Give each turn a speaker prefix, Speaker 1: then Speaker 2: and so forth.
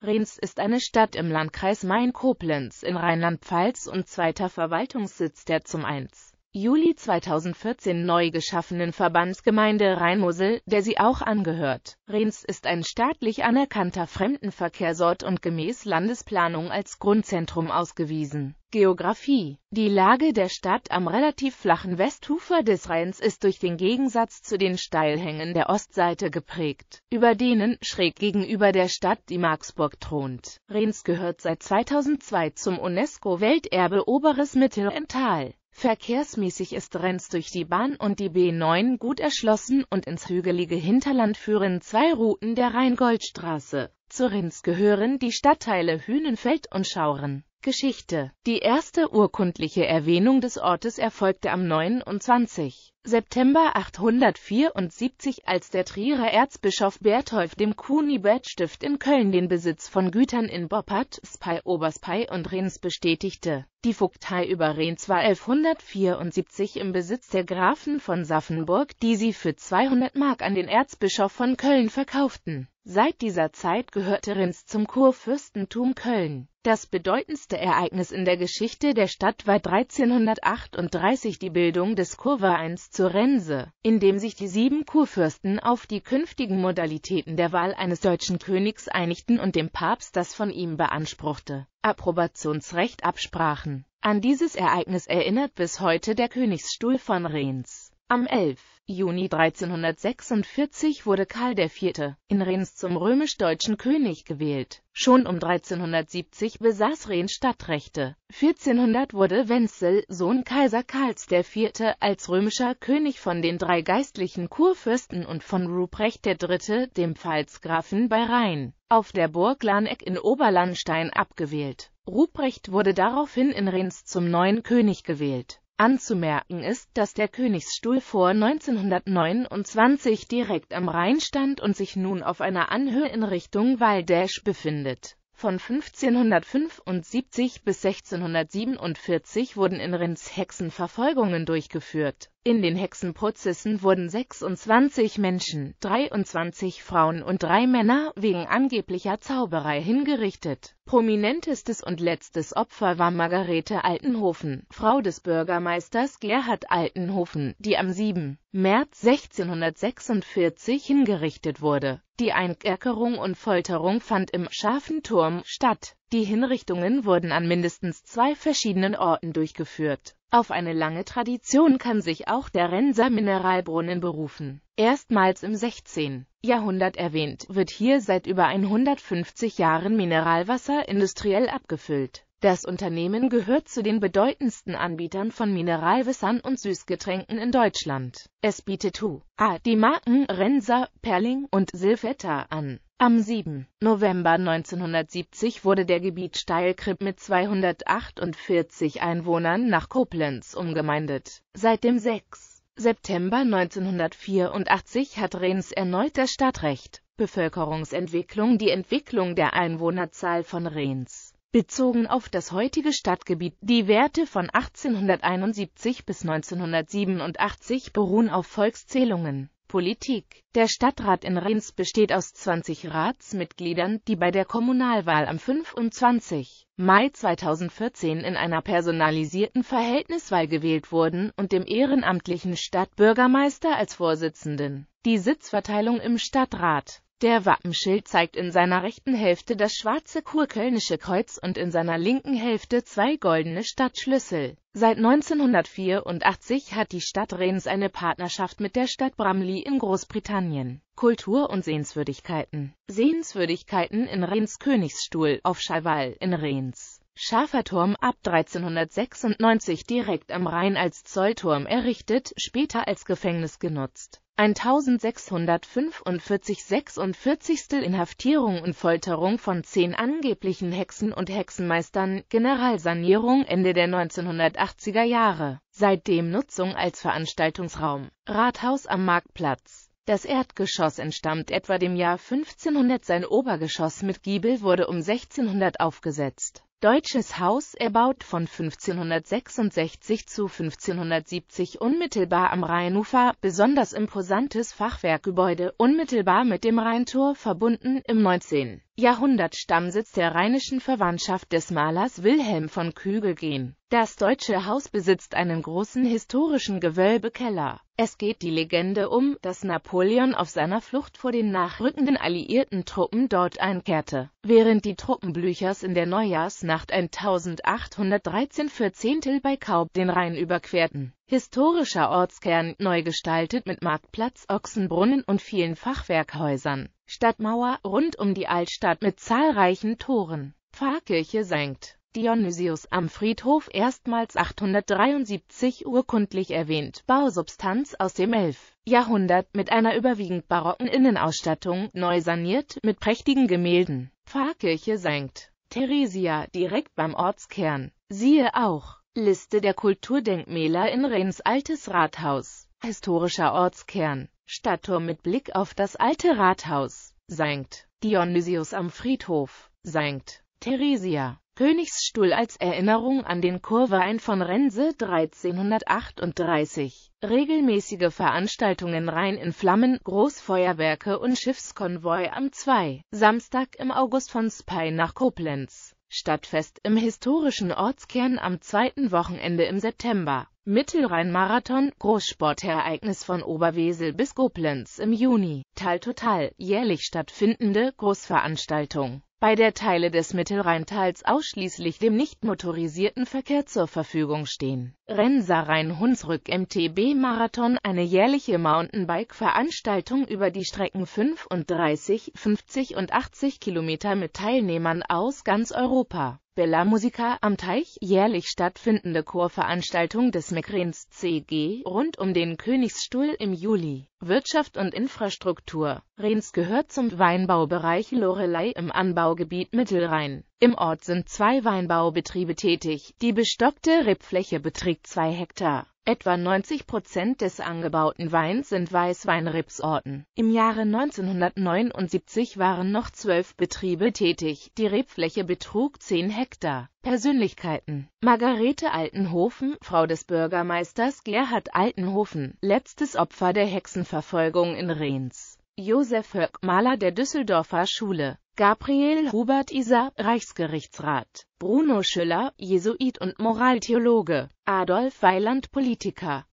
Speaker 1: Rens ist eine Stadt im Landkreis Main-Koblenz in Rheinland-Pfalz und zweiter Verwaltungssitz der zum 1. Juli 2014 neu geschaffenen Verbandsgemeinde Rheinmosel, der sie auch angehört. Rehns ist ein staatlich anerkannter Fremdenverkehrsort und gemäß Landesplanung als Grundzentrum ausgewiesen. Geografie Die Lage der Stadt am relativ flachen Westufer des Rheins ist durch den Gegensatz zu den Steilhängen der Ostseite geprägt, über denen schräg gegenüber der Stadt die Marksburg thront. Rehns gehört seit 2002 zum UNESCO-Welterbe Oberes Mittelental. Verkehrsmäßig ist Renz durch die Bahn und die B9 gut erschlossen und ins hügelige Hinterland führen zwei Routen der Rheingoldstraße. Zu Renz gehören die Stadtteile Hünenfeld und Schauren. Geschichte Die erste urkundliche Erwähnung des Ortes erfolgte am 29. September 874, als der Trierer Erzbischof Bertolf dem Kunibert-Stift in Köln den Besitz von Gütern in Boppert, Spey, Oberspey und Rhens bestätigte. Die Vogtei über Rhens war 1174 im Besitz der Grafen von Saffenburg, die sie für 200 Mark an den Erzbischof von Köln verkauften Seit dieser Zeit gehörte Rins zum Kurfürstentum Köln. Das bedeutendste Ereignis in der Geschichte der Stadt war 1338 die Bildung des Kurvereins zur Rense, in dem sich die sieben Kurfürsten auf die künftigen Modalitäten der Wahl eines deutschen Königs einigten und dem Papst das von ihm beanspruchte Approbationsrecht absprachen. An dieses Ereignis erinnert bis heute der Königsstuhl von Rhens. Am 11. Juni 1346 wurde Karl IV. in Rhens zum römisch-deutschen König gewählt. Schon um 1370 besaß Rhens Stadtrechte. 1400 wurde Wenzel, Sohn Kaiser Karls IV., als römischer König von den drei geistlichen Kurfürsten und von Ruprecht III., dem Pfalzgrafen bei Rhein, auf der Burg Lahneck in Oberlandstein abgewählt. Ruprecht wurde daraufhin in Rhens zum neuen König gewählt Anzumerken ist, dass der Königsstuhl vor 1929 direkt am Rhein stand und sich nun auf einer Anhöhe in Richtung Waldesch befindet. Von 1575 bis 1647 wurden in Rinds Hexenverfolgungen durchgeführt in den Hexenprozessen wurden 26 Menschen, 23 Frauen und drei Männer, wegen angeblicher Zauberei hingerichtet. Prominentestes und letztes Opfer war Margarete Altenhofen, Frau des Bürgermeisters Gerhard Altenhofen, die am 7. März 1646 hingerichtet wurde. Die Einkerkerung und Folterung fand im Scharfen Turm statt. Die Hinrichtungen wurden an mindestens zwei verschiedenen Orten durchgeführt. Auf eine lange Tradition kann sich auch der Renser Mineralbrunnen berufen. Erstmals im 16. Jahrhundert erwähnt, wird hier seit über 150 Jahren Mineralwasser industriell abgefüllt. Das Unternehmen gehört zu den bedeutendsten Anbietern von Mineralwässern und Süßgetränken in Deutschland. Es bietet Hu, A, die Marken Renser, Perling und Silvetta an. Am 7. November 1970 wurde der Gebiet Krip mit 248 Einwohnern nach Koblenz umgemeindet. Seit dem 6. September 1984 hat Rehns erneut das Stadtrecht. Bevölkerungsentwicklung Die Entwicklung der Einwohnerzahl von Rehns bezogen auf das heutige Stadtgebiet. Die Werte von 1871 bis 1987 beruhen auf Volkszählungen Politik. Der Stadtrat in Rheins besteht aus 20 Ratsmitgliedern, die bei der Kommunalwahl am 25. Mai 2014 in einer personalisierten Verhältniswahl gewählt wurden und dem ehrenamtlichen Stadtbürgermeister als Vorsitzenden. Die Sitzverteilung im Stadtrat der Wappenschild zeigt in seiner rechten Hälfte das schwarze kurkölnische Kreuz und in seiner linken Hälfte zwei goldene Stadtschlüssel. Seit 1984 hat die Stadt Reims eine Partnerschaft mit der Stadt Bramley in Großbritannien. Kultur und Sehenswürdigkeiten Sehenswürdigkeiten in Reims Königsstuhl auf Chaval in Reims. Schaferturm ab 1396 direkt am Rhein als Zollturm errichtet, später als Gefängnis genutzt. 1645 46. Inhaftierung und Folterung von zehn angeblichen Hexen und Hexenmeistern, Generalsanierung Ende der 1980er Jahre, seitdem Nutzung als Veranstaltungsraum, Rathaus am Marktplatz. Das Erdgeschoss entstammt etwa dem Jahr 1500, sein Obergeschoss mit Giebel wurde um 1600 aufgesetzt Deutsches Haus erbaut von 1566 zu 1570 unmittelbar am Rheinufer, besonders imposantes Fachwerkgebäude, unmittelbar mit dem Rheintor verbunden, im 19. Jahrhundert Stammsitz der rheinischen Verwandtschaft des Malers Wilhelm von Kügel gehen. Das deutsche Haus besitzt einen großen historischen Gewölbekeller. Es geht die Legende um, dass Napoleon auf seiner Flucht vor den nachrückenden alliierten Truppen dort einkehrte. Während die Truppen Blüchers in der Neujahrsnacht 1813 für Zehntel bei Kaub den Rhein überquerten. Historischer Ortskern, neu gestaltet mit Marktplatz, Ochsenbrunnen und vielen Fachwerkhäusern. Stadtmauer rund um die Altstadt mit zahlreichen Toren. Pfarrkirche St. Dionysius am Friedhof erstmals 873 urkundlich erwähnt, Bausubstanz aus dem 11. Jahrhundert mit einer überwiegend barocken Innenausstattung, neu saniert, mit prächtigen Gemälden. Pfarrkirche St. Theresia direkt beim Ortskern. Siehe auch Liste der Kulturdenkmäler in Rens altes Rathaus. Historischer Ortskern Stadtturm mit Blick auf das alte Rathaus, St. Dionysius am Friedhof, St. Theresia, Königsstuhl als Erinnerung an den Kurverein von Rense 1338, regelmäßige Veranstaltungen rein in Flammen, Großfeuerwerke und Schiffskonvoi am 2. Samstag im August von Spey nach Koblenz, Stadtfest im historischen Ortskern am zweiten Wochenende im September. Mittelrhein-Marathon, Großsportereignis von Oberwesel bis Koblenz im Juni, Tal total, jährlich stattfindende Großveranstaltung, bei der Teile des Mittelrheintals ausschließlich dem nicht motorisierten Verkehr zur Verfügung stehen. Rensa Rhein-Hunsrück MTB-Marathon, eine jährliche Mountainbike-Veranstaltung über die Strecken 35, 50 und 80 Kilometer mit Teilnehmern aus ganz Europa. Bella Musica am Teich, jährlich stattfindende Chorveranstaltung des Mekrens CG rund um den Königsstuhl im Juli. Wirtschaft und Infrastruktur Rens gehört zum Weinbaubereich Lorelei im Anbaugebiet Mittelrhein. Im Ort sind zwei Weinbaubetriebe tätig. Die bestockte Rebfläche beträgt zwei Hektar. Etwa 90 Prozent des angebauten Weins sind Weißweinrebsorten. Im Jahre 1979 waren noch zwölf Betriebe tätig. Die Rebfläche betrug 10 Hektar. Persönlichkeiten Margarete Altenhofen, Frau des Bürgermeisters Gerhard Altenhofen, letztes Opfer der Hexenverfolgung in Rehns. Josef Höck, Maler der Düsseldorfer Schule. Gabriel Hubert Isa, Reichsgerichtsrat, Bruno Schüller, Jesuit und Moraltheologe, Adolf Weiland Politiker,